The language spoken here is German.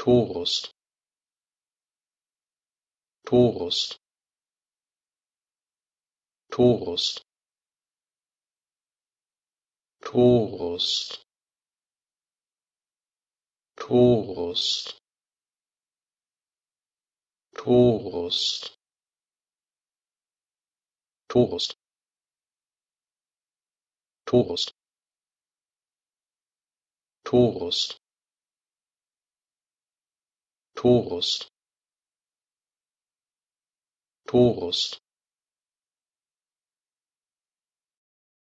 torus torus torus torus torus torus torus torus torus torus Torus